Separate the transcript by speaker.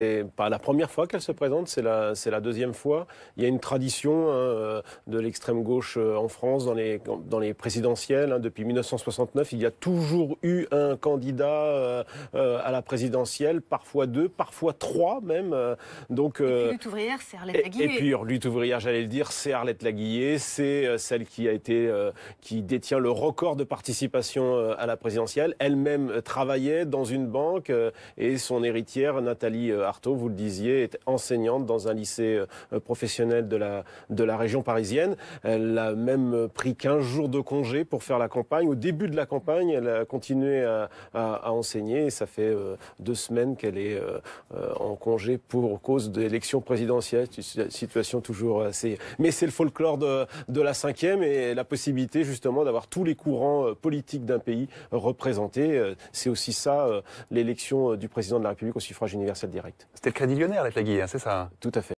Speaker 1: C'est pas la première fois qu'elle se présente, c'est la, deuxième fois. Il y a une tradition hein, euh, de l'extrême gauche euh, en France dans les, présidentielles. Hein. depuis 1969, il y a toujours eu un candidat euh, à la présidentielle, parfois deux, parfois trois même. Donc, et puis Lutte
Speaker 2: ouvrière, c'est Arlette Laguillé. Et, puis
Speaker 1: Lutte ouvrière, j'allais le dire, c'est Arlette Laguillé, c'est celle qui a été, qui détient le record de participation à la présidentielle. Elle-même travaillait dans une banque et son héritière, Nathalie vous le disiez, est enseignante dans un lycée euh, professionnel de la, de la région parisienne. Elle a même euh, pris 15 jours de congé pour faire la campagne. Au début de la campagne, elle a continué à, enseigner ça fait euh, deux semaines qu'elle est en congé pour cause d'élections présidentielles. présidentielle. situation toujours assez... Mais c'est le folklore de, de la cinquième et la possibilité justement d'avoir tous les courants politiques d'un pays représentés. C'est aussi ça l'élection du président de la République au suffrage universel direct. C'était le Crédit Lyonnais, la la hein, c'est ça hein Tout à fait.